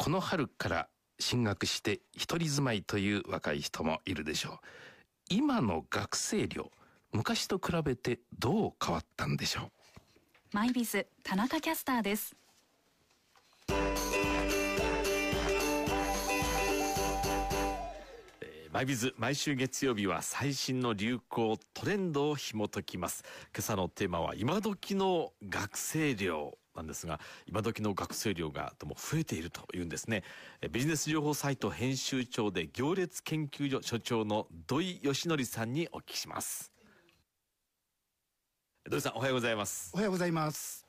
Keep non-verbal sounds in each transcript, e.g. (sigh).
この春から進学して一人住まいという若い人もいるでしょう今の学生寮昔と比べてどう変わったんでしょうマイビズ田中キャスターですマイビズ毎週月曜日は最新の流行トレンドを紐解きます今朝のテーマは今時の学生寮ったんですが今時の学生寮がとも増えているというんですねビジネス情報サイト編集長で行列研究所所長の土井義則さんにお聞きします土井さんおはようございますおはようございます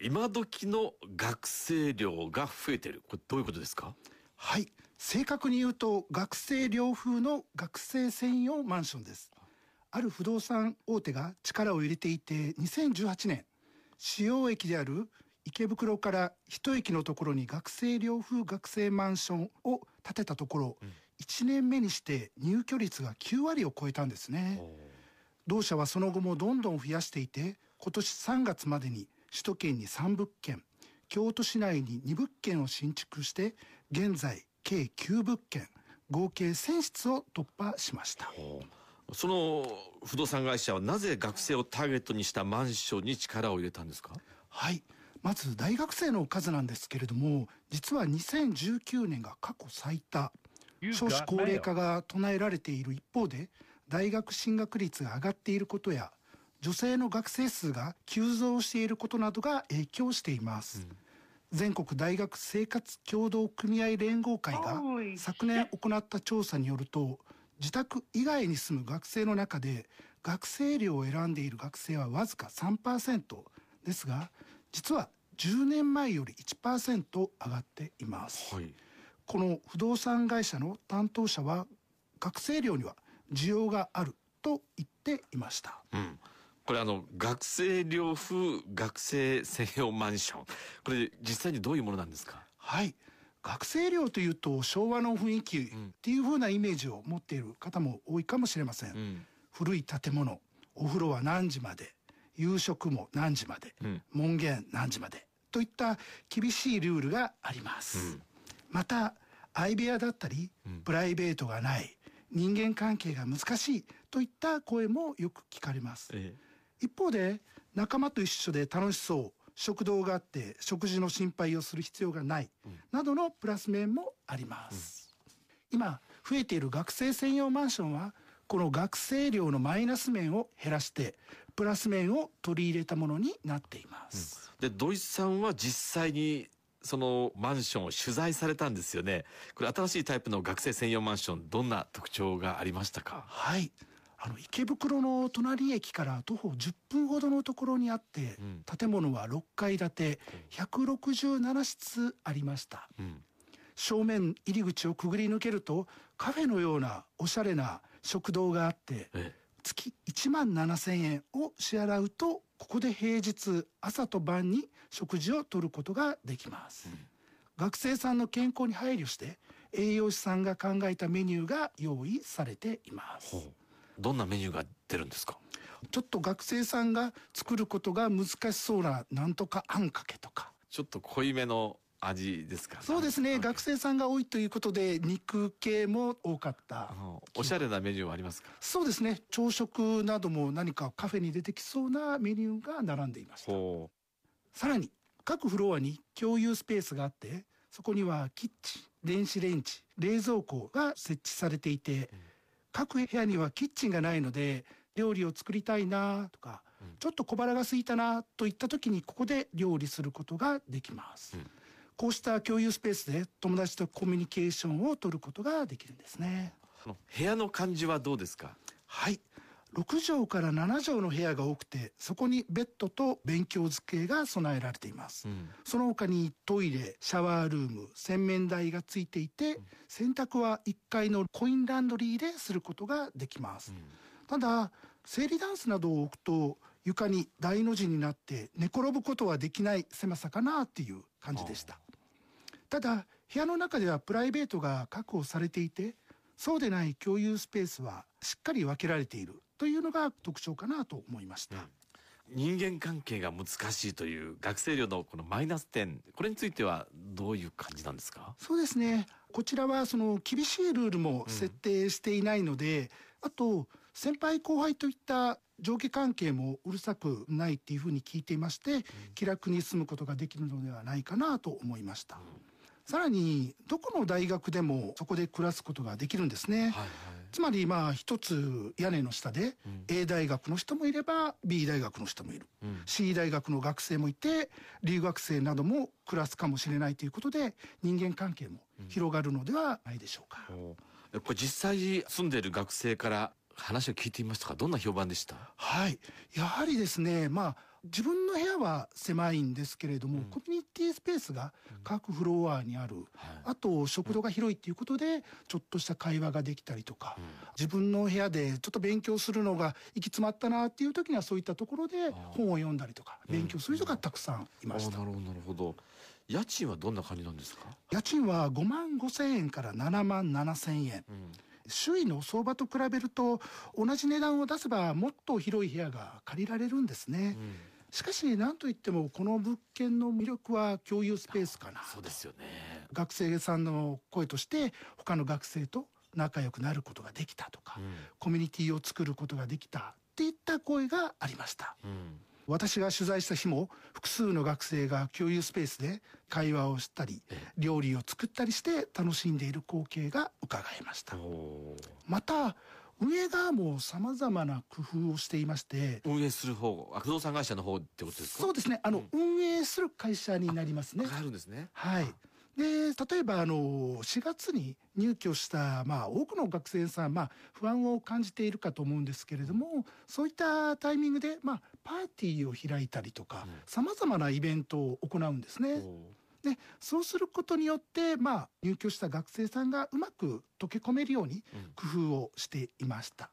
今時の学生寮が増えているこれどういうことですかはい正確に言うと学生寮風の学生専用マンションですある不動産大手が力を入れていて2018年主要駅である池袋から一駅のところに学生寮風学生マンションを建てたところ、うん、1年目にして入居率が9割を超えたんですね同社はその後もどんどん増やしていて今年3月までに首都圏に3物件京都市内に2物件を新築して現在計9物件合計1000室を突破しましたその不動産会社はなぜ学生をターゲットにしたマンションに力を入れたんですかはいまず大学生の数なんですけれども実は2019年が過去最多少子高齢化が唱えられている一方で大学進学率が上がっていることや女性の学生数が急増していることなどが影響しています、うん、全国大学生活協同組合連合会が昨年行った調査によると自宅以外に住む学生の中で学生寮を選んでいる学生はわずか3%ですが実は10年前より1%上がっています、はい、この不動産会社の担当者は学生寮には需要があると言っていました、うん、これあの学生寮風学生専用マンションこれ実際にどういうものなんですかはい学生寮というと昭和の雰囲気っていうふうなイメージを持っている方も多いかもしれません、うん、古い建物お風呂は何時まで夕食も何時まで、うん、門限何時までといった厳しいルールがあります、うん、また相部屋だったり、プライベートがない人間関係が難しいといった声もよく聞かれます、ええ、一方で仲間と一緒で楽しそう食堂があって食事の心配をする必要がない、うん、などのプラス面もあります、うん、今増えている学生専用マンションはこの学生寮のマイナス面を減らしてプラス面を取り入れたものになっています。うん、で土井さんは実際にそのマンションを取材されたんですよね。これ新しいタイプの学生専用マンションどんな特徴がありましたか。はい。あの池袋の隣駅から徒歩10分ほどのところにあって、うん、建物は6階建て167室ありました、うん、正面入り口をくぐり抜けるとカフェのようなおしゃれな食堂があって、ええ月1万7千円を支払うとここで平日朝と晩に食事をとることができます、うん、学生さんの健康に配慮して栄養士さんが考えたメニューが用意されていますどんなメニューが出るんですかちょっと学生さんが作ることが難しそうななんとかあんかけとかちょっと濃いめの味ですかそうですね、学生さんが多いということで肉系も多かったおしゃれなメニューはありますかそうですね朝食なども何かカフェに出てきそうなメニューが並んでいましたさらに各フロアに共有スペースがあってそこにはキッチン電子レンジ冷蔵庫が設置されていて、うん、各部屋にはキッチンがないので料理を作りたいなとか、うん、ちょっと小腹が空いたなといった時にここで料理することができます、うんこうした共有スペースで友達とコミュニケーションを取ることができるんですね。部屋の感じはどうですかはい。6畳から7畳の部屋が多くて、そこにベッドと勉強机が備えられています。うん、その他にトイレ、シャワールーム、洗面台がついていて、うん、洗濯は1階のコインランドリーですることができます。うん、ただ、生理ダンスなどを置くと、床に大の字になって寝転ぶことはできない狭さかなっていう感じでしたただ部屋の中ではプライベートが確保されていてそうでない共有スペースはしっかり分けられているというのが特徴かなと思いました、うん人間関係が難しいという学生寮のこのマイナス点これについてはどういう感じなんですかそうですねこちらはその厳しいルールも設定していないので、うん、あと先輩後輩といった上下関係もうるさくないっていうふうに聞いていまして、気楽に住むことができるのではないかなと思いました。さらに、どこの大学でもそこで暮らすことができるんですね。はいはい、つまり、まあ、一つ屋根の下で、A 大学の人もいれば、B 大学の人もいる、うん、C 大学の学生もいて、留学生なども暮らすかもしれないということで、人間関係も広がるのではないでしょうか。うん、やっぱ実際住んでる学生から話を聞いてみましたかどんな評判でしたはいやはりですねまあ自分の部屋は狭いんですけれども、うん、コミュニティスペースが各フロアにある、うんあと食堂が広いっていうことでちょっとした会話ができたりとか、うん、自分の部屋でちょっと勉強するのが行き詰まったなっていう時にはそういったところで本を読んだりとか勉強する人がたくさんいました。なるほど家賃はどんな感じなんですか家賃は5万5千円から7万7千円。周囲の相場と比べると同じ値段を出せばもっと広い部屋が借りられるんですね。うんしかし何といってもこの物件の魅力は共有スペースかなそうですよね学生さんの声として他の学生と仲良くなることができたとか、うん、コミュニティを作ることができたっていった声がありました。うん私が取材した日も複数の学生が共有スペースで会話をしたり料理を作ったりして楽しんでいる光景が伺えましたまた運営側もさまざまな工夫をしていまして運営する方不動産会社の方ってことですかそうですねあの、うん、運営する会社になりますねあるんですねはいで例えばあの4月に入居した、まあ、多くの学生さん、まあ、不安を感じているかと思うんですけれどもそういったタイミングで、まあ、パーティーを開いたりとかさまざまなイベントを行うんですね。でそうすることによって、まあ、入居した学生さんがうまく溶け込めるように工夫をしていました。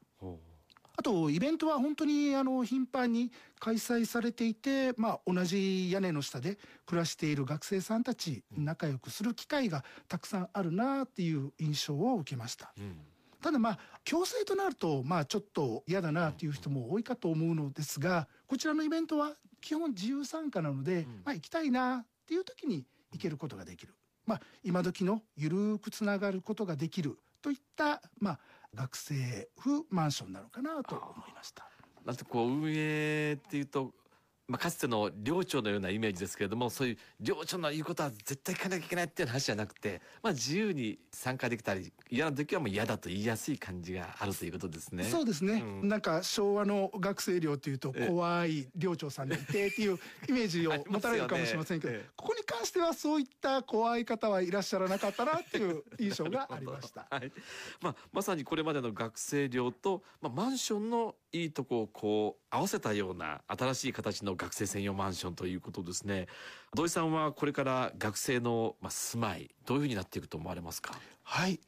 あと、イベントは本当にあの頻繁に開催されていて、まあ、同じ屋根の下で暮らしている学生さんたち、仲良くする機会がたくさんあるなっていう印象を受けました。うんただまあ、強制となると、まあちょっと嫌だなという人も多いかと思うのですが、こちらのイベントは基本自由参加なので、まあ行きたいなっていう時に行けることができる。まあ、今時のゆるくつながることができるといった、まあ、学生風マンションなのかなと思いました。だってこう運営っていうとまあ、かつての領長のようなイメージですけれどもそういう領長の言うことは絶対聞かなきゃいけないっていう話じゃなくて、まあ、自由に参加できたり嫌な時はもう嫌だと言いやすい感じがあるということですね。そうですね、うん、なんか昭和の学生寮というと怖い領長さんでいてっていうイメージを (laughs) 持たれるかもしれませんけど、ここに関してはそういった怖い方はいらっしゃらなかったなっていう印象がありました。(laughs) はいまあ、まさにこれまでの学生寮と、まあ、マンションのいいとこをこう合わせたような新しい形の学生専用マンションということですね。土井さんはこれから学生のま住まいどういうふうになっていくと思われますかはい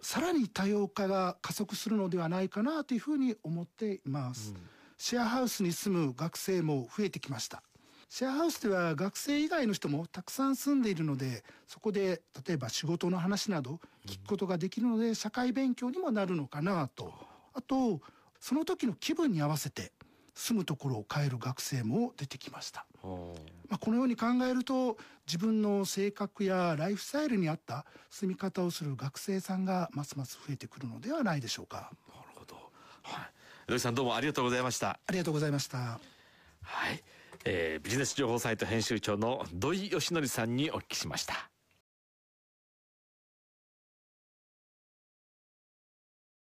さらに多様化が加速するのではないかなというふうに思っています。うん、シェアハウスに住む学生も増えてきました。シェアハウスでは学生以外の人もたくさん住んでいるのでそこで例えば仕事の話など聞くことができるので社会勉強にもなるのかなとあとその時の気分に合わせて住むところを変える学生も出てきました、まあ、このように考えると自分の性格やライフスタイルに合った住み方をする学生さんがますます増えてくるのではないでしょうかなるほど、はい、さんどうもありがとうございましたありがとうございましたはいえー、ビジネス情報サイト編集長の土井義則さんにお聞きしました。